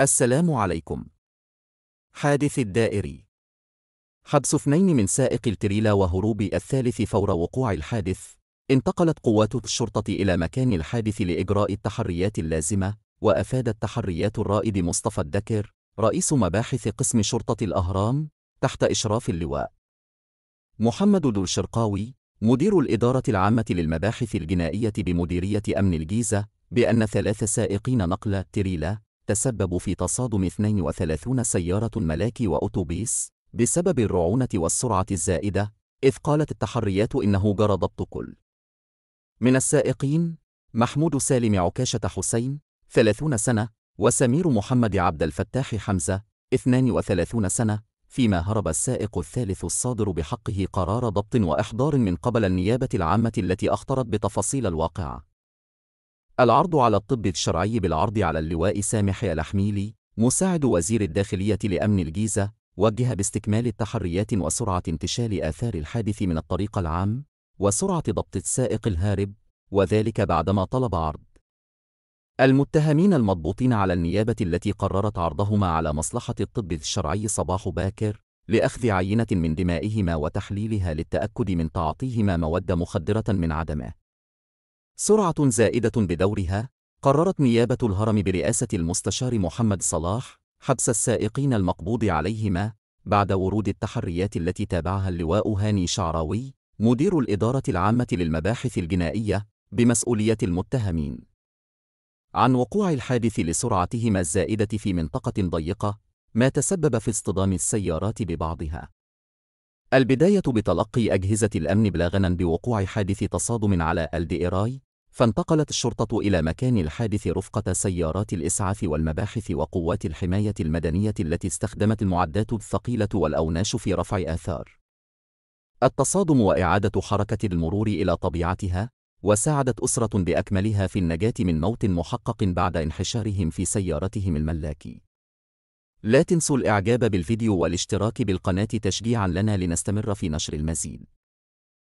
السلام عليكم. حادث الدائري حبس اثنين من سائق التريلا وهروب الثالث فور وقوع الحادث. انتقلت قوات الشرطة إلى مكان الحادث لإجراء التحريات اللازمة، وأفادت تحريات الرائد مصطفى الدكر، رئيس مباحث قسم شرطة الأهرام، تحت إشراف اللواء. محمد دو الشرقاوي، مدير الإدارة العامة للمباحث الجنائية بمديرية أمن الجيزة، بأن ثلاث سائقين نقل تريلا تسبب في تصادم 32 سيارة ملاك وأوتوبيس بسبب الرعونة والسرعة الزائدة إذ قالت التحريات إنه جرى ضبط كل من السائقين محمود سالم عكاشة حسين 30 سنة وسمير محمد عبد الفتاح حمزة 32 سنة فيما هرب السائق الثالث الصادر بحقه قرار ضبط وإحضار من قبل النيابة العامة التي أخطرت بتفاصيل الواقعة العرض على الطب الشرعي بالعرض على اللواء سامح الأحميلي مساعد وزير الداخلية لأمن الجيزة وجه باستكمال التحريات وسرعة انتشال آثار الحادث من الطريق العام وسرعة ضبط السائق الهارب وذلك بعدما طلب عرض المتهمين المضبوطين على النيابة التي قررت عرضهما على مصلحة الطب الشرعي صباح باكر لأخذ عينة من دمائهما وتحليلها للتأكد من تعاطيهما مواد مخدرة من عدمه سرعة زائدة بدورها قررت نيابة الهرم برئاسة المستشار محمد صلاح حبس السائقين المقبوض عليهما بعد ورود التحريات التي تابعها اللواء هاني شعراوي مدير الإدارة العامة للمباحث الجنائية بمسؤولية المتهمين عن وقوع الحادث لسرعتهما الزائدة في منطقة ضيقة ما تسبب في اصطدام السيارات ببعضها البداية بتلقي أجهزة الأمن بلاغنا بوقوع حادث تصادم على الدئراي فانتقلت الشرطة إلى مكان الحادث رفقة سيارات الإسعاف والمباحث وقوات الحماية المدنية التي استخدمت المعدات الثقيلة والأوناش في رفع آثار التصادم وإعادة حركة المرور إلى طبيعتها وساعدت أسرة بأكملها في النجاة من موت محقق بعد انحشارهم في سيارتهم الملاكي لا تنسوا الإعجاب بالفيديو والاشتراك بالقناة تشجيعا لنا لنستمر في نشر المزيد